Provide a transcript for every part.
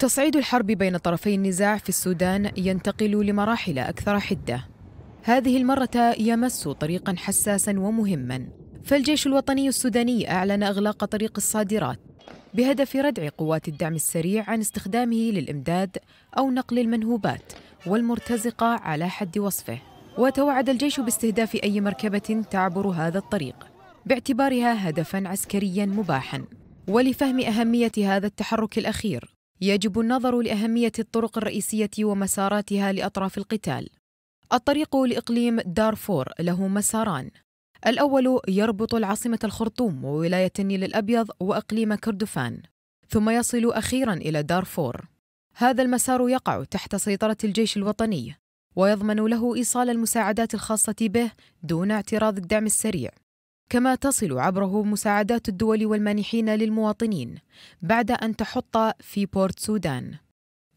تصعيد الحرب بين طرفي النزاع في السودان ينتقل لمراحل أكثر حدة هذه المرة يمس طريقا حساسا ومهما فالجيش الوطني السوداني أعلن إغلاق طريق الصادرات بهدف ردع قوات الدعم السريع عن استخدامه للإمداد أو نقل المنهوبات والمرتزقة على حد وصفه وتوعد الجيش باستهداف أي مركبة تعبر هذا الطريق باعتبارها هدفا عسكريا مباحا ولفهم أهمية هذا التحرك الأخير يجب النظر لأهمية الطرق الرئيسية ومساراتها لأطراف القتال. الطريق لإقليم دارفور له مساران. الأول يربط العاصمة الخرطوم وولاية النيل الأبيض وإقليم كردفان، ثم يصل أخيرا إلى دارفور. هذا المسار يقع تحت سيطرة الجيش الوطني، ويضمن له إيصال المساعدات الخاصة به دون اعتراض الدعم السريع. كما تصل عبره مساعدات الدول والمانحين للمواطنين بعد أن تحط في بورت سودان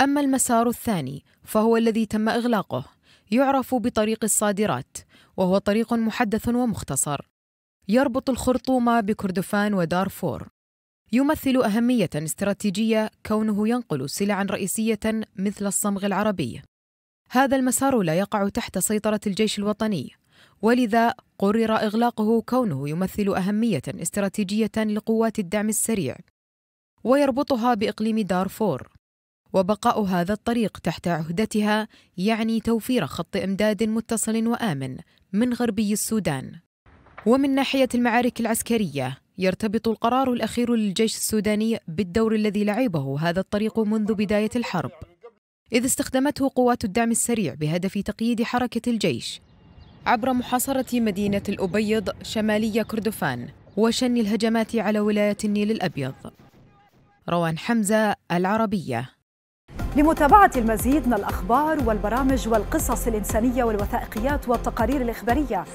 أما المسار الثاني فهو الذي تم إغلاقه يعرف بطريق الصادرات وهو طريق محدث ومختصر يربط الخرطوم بكردفان ودارفور يمثل أهمية استراتيجية كونه ينقل سلعا رئيسية مثل الصمغ العربي هذا المسار لا يقع تحت سيطرة الجيش الوطني ولذا قرر إغلاقه كونه يمثل أهمية استراتيجية لقوات الدعم السريع ويربطها بإقليم دارفور وبقاء هذا الطريق تحت عهدتها يعني توفير خط إمداد متصل وآمن من غربي السودان ومن ناحية المعارك العسكرية يرتبط القرار الأخير للجيش السوداني بالدور الذي لعبه هذا الطريق منذ بداية الحرب إذ استخدمته قوات الدعم السريع بهدف تقييد حركة الجيش عبر محاصرة مدينة الأبيض شمالية كردفان وشن الهجمات على ولاية النيل الأبيض روان حمزة العربية لمتابعة المزيد من الأخبار والبرامج والقصص الإنسانية والوثائقيات والتقارير الإخبارية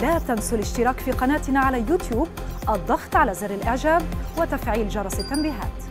لا تنسوا الاشتراك في قناتنا على يوتيوب الضغط على زر الإعجاب وتفعيل جرس التنبيهات